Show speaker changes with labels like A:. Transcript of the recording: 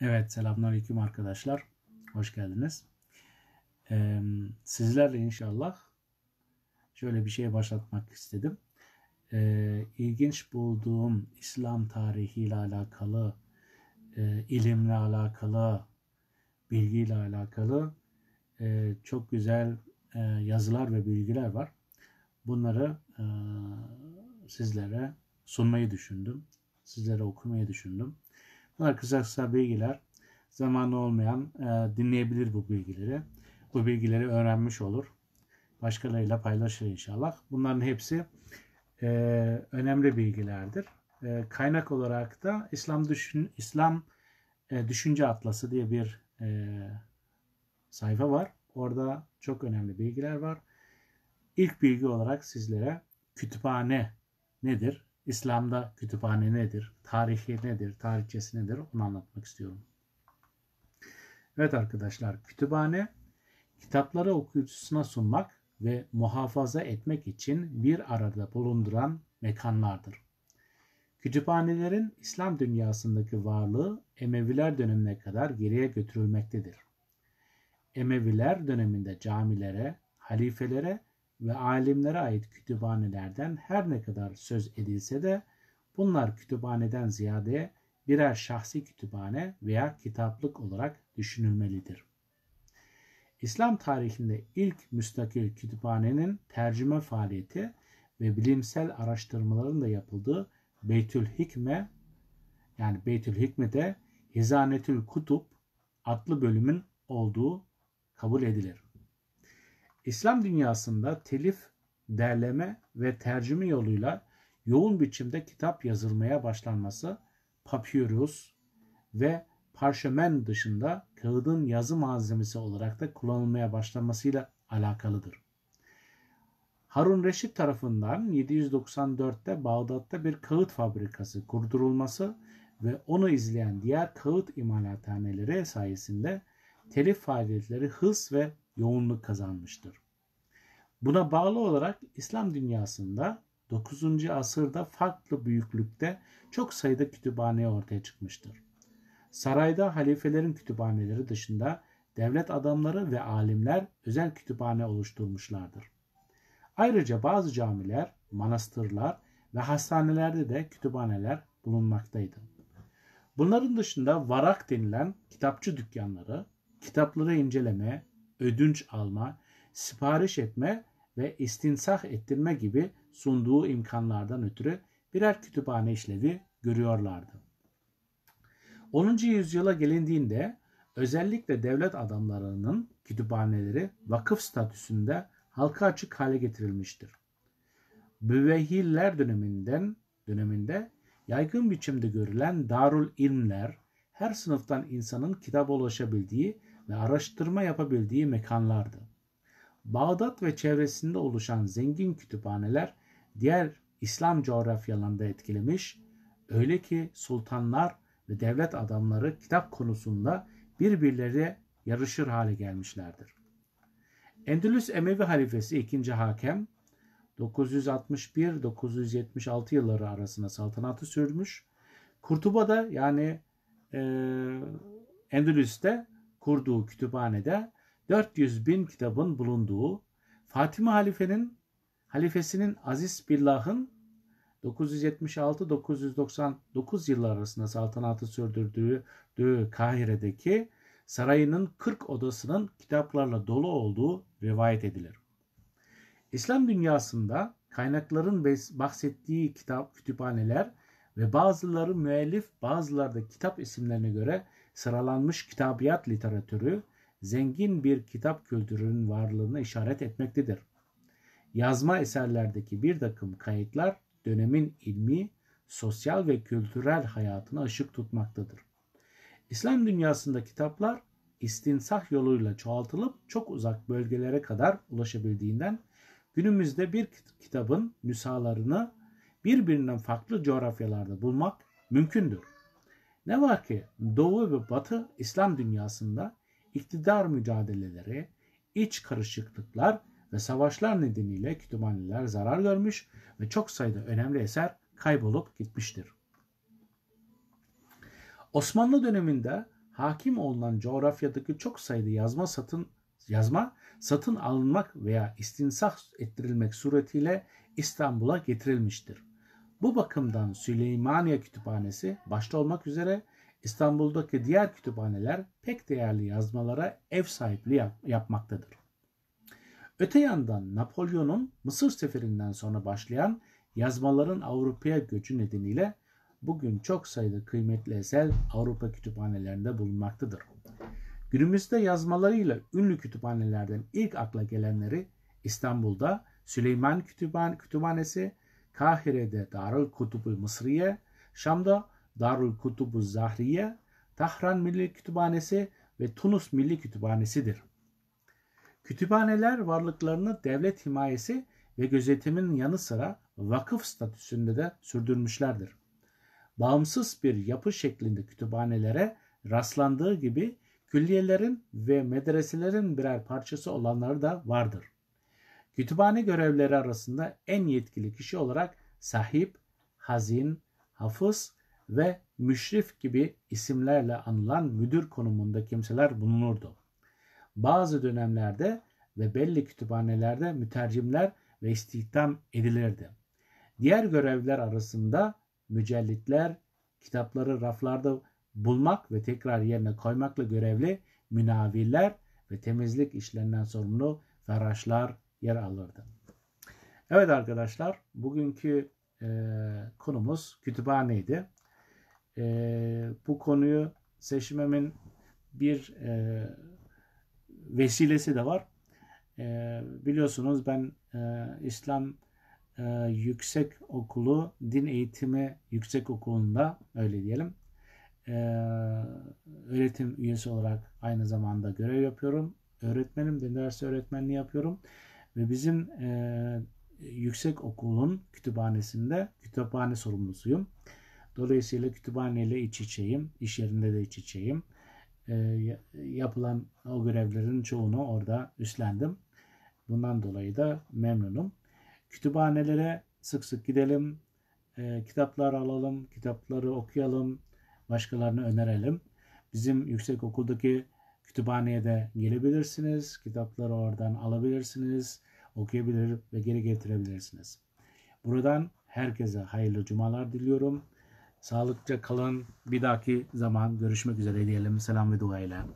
A: Evet selamünaleyküm arkadaşlar. Hoş geldiniz. Ee, sizlerle inşallah şöyle bir şey başlatmak istedim. Ee, ilginç bulduğum İslam tarihiyle alakalı, e, ilimle alakalı, bilgiyle alakalı e, çok güzel e, yazılar ve bilgiler var. Bunları e, sizlere sunmayı düşündüm. Sizlere okumayı düşündüm. Bunlar kısa kısa bilgiler. Zamanı olmayan e, dinleyebilir bu bilgileri. Bu bilgileri öğrenmiş olur. Başkalarıyla paylaşır inşallah. Bunların hepsi e, önemli bilgilerdir. E, kaynak olarak da İslam düşün İslam e, Düşünce Atlası diye bir e, sayfa var. Orada çok önemli bilgiler var. İlk bilgi olarak sizlere kütüphane nedir? İslam'da kütüphane nedir, tarihi nedir, tarihçesi nedir onu anlatmak istiyorum. Evet arkadaşlar kütüphane kitapları okuyucusuna sunmak ve muhafaza etmek için bir arada bulunduran mekanlardır. Kütüphanelerin İslam dünyasındaki varlığı Emeviler dönemine kadar geriye götürülmektedir. Emeviler döneminde camilere, halifelere ve alimlere ait kütüphanelerden her ne kadar söz edilse de bunlar kütüphaneden ziyade birer şahsi kütüphane veya kitaplık olarak düşünülmelidir. İslam tarihinde ilk müstakil kütüphanenin tercüme faaliyeti ve bilimsel araştırmaların da yapıldığı Beytül Hikme yani Beytül Hikme'de Hizanetül Kutup adlı bölümün olduğu kabul edilir. İslam dünyasında telif, derleme ve tercüme yoluyla yoğun biçimde kitap yazılmaya başlanması papyrus ve parşömen dışında kağıdın yazı malzemesi olarak da kullanılmaya başlanmasıyla alakalıdır. Harun Reşit tarafından 794'te Bağdat'ta bir kağıt fabrikası kurdurulması ve onu izleyen diğer kağıt imalathaneleri sayesinde telif faaliyetleri hız ve yoğunluk kazanmıştır. Buna bağlı olarak İslam dünyasında 9. asırda farklı büyüklükte çok sayıda kütüphane ortaya çıkmıştır. Sarayda halifelerin kütüphaneleri dışında devlet adamları ve alimler özel kütüphane oluşturmuşlardır. Ayrıca bazı camiler, manastırlar ve hastanelerde de kütüphaneler bulunmaktaydı. Bunların dışında varak denilen kitapçı dükkanları, kitapları inceleme, ödünç alma sipariş etme ve istinsah ettirme gibi sunduğu imkanlardan ötürü birer kütüphane işlevi görüyorlardı. 10. yüzyıla gelindiğinde özellikle devlet adamlarının kütüphaneleri vakıf statüsünde halka açık hale getirilmiştir. Büvehiller döneminden döneminde yaygın biçimde görülen darul ilmler her sınıftan insanın kitap ulaşabildiği ve araştırma yapabildiği mekanlardı. Bağdat ve çevresinde oluşan zengin kütüphaneler diğer İslam coğrafyalarında etkilemiş, öyle ki sultanlar ve devlet adamları kitap konusunda birbirleri yarışır hale gelmişlerdir. Endülüs Emevi halifesi 2. Hakem 961-976 yılları arasında saltanatı sürmüş. Kurtuba'da yani e, Endülüs'te kurduğu kütüphanede 400 bin kitabın bulunduğu Fatıma halifenin halifesinin Aziz Billah'ın 976-999 yıllar arasında saltanatı sürdürdüğü Kahire'deki sarayının 40 odasının kitaplarla dolu olduğu rivayet edilir. İslam dünyasında kaynakların bahsettiği kitap kütüphaneler ve bazıları müellif bazıları da kitap isimlerine göre sıralanmış kitabiyat literatürü zengin bir kitap kültürünün varlığına işaret etmektedir. Yazma eserlerdeki bir takım kayıtlar dönemin ilmi, sosyal ve kültürel hayatına ışık tutmaktadır. İslam dünyasında kitaplar istinsah yoluyla çoğaltılıp çok uzak bölgelere kadar ulaşabildiğinden günümüzde bir kitabın nüshalarını birbirinden farklı coğrafyalarda bulmak mümkündür. Ne var ki Doğu ve Batı İslam dünyasında iktidar mücadeleleri, iç karışıklıklar ve savaşlar nedeniyle kütüphaneler zarar görmüş ve çok sayıda önemli eser kaybolup gitmiştir. Osmanlı döneminde hakim olunan coğrafyadaki çok sayıda yazma satın yazma satın alınmak veya istinsah ettirilmek suretiyle İstanbul'a getirilmiştir. Bu bakımdan Süleymaniye Kütüphanesi başta olmak üzere İstanbul'daki diğer kütüphaneler pek değerli yazmalara ev sahipliği yap- yapmaktadır. Öte yandan Napolyon'un Mısır seferinden sonra başlayan yazmaların Avrupa'ya göçü nedeniyle bugün çok sayıda kıymetli eser Avrupa kütüphanelerinde bulunmaktadır. Günümüzde yazmalarıyla ünlü kütüphanelerden ilk akla gelenleri İstanbul'da Süleyman Kütüphan Kütüphanesi, Kahire'de Darül Kutubu ı Mısriye, Şam'da Darül Kutubu Zahriye, Tahran Milli Kütüphanesi ve Tunus Milli Kütüphanesi'dir. Kütüphaneler varlıklarını devlet himayesi ve gözetimin yanı sıra vakıf statüsünde de sürdürmüşlerdir. Bağımsız bir yapı şeklinde kütüphanelere rastlandığı gibi külliyelerin ve medreselerin birer parçası olanları da vardır. Kütüphane görevleri arasında en yetkili kişi olarak sahip, hazin, hafız ve müşrif gibi isimlerle anılan müdür konumunda kimseler bulunurdu. Bazı dönemlerde ve belli kütüphanelerde mütercimler ve istihdam edilirdi. Diğer görevler arasında mücellitler, kitapları raflarda bulmak ve tekrar yerine koymakla görevli münavirler ve temizlik işlerinden sorumlu feraşlar yer alırdı. Evet arkadaşlar bugünkü e, konumuz kütüphaneydi e, bu konuyu seçmemin bir e, vesilesi de var. E, biliyorsunuz ben e, İslam e, Yüksek Okulu Din Eğitimi Yüksek Okulu'nda öyle diyelim e, öğretim üyesi olarak aynı zamanda görev yapıyorum. Öğretmenim, din dersi öğretmenliği yapıyorum ve bizim e, yüksek okulun kütüphanesinde kütüphane sorumlusuyum. Dolayısıyla kütüphaneyle iç içeyim, iş yerinde de iç içeyim. E, yapılan o görevlerin çoğunu orada üstlendim. Bundan dolayı da memnunum. Kütüphanelere sık sık gidelim, e, kitaplar alalım, kitapları okuyalım, başkalarına önerelim. Bizim yüksek okuldaki kütüphaneye de gelebilirsiniz. Kitapları oradan alabilirsiniz, okuyabilir ve geri getirebilirsiniz. Buradan herkese hayırlı cumalar diliyorum. Sağlıkça kalın. Bir dahaki zaman görüşmek üzere diyelim. Selam ve duayla.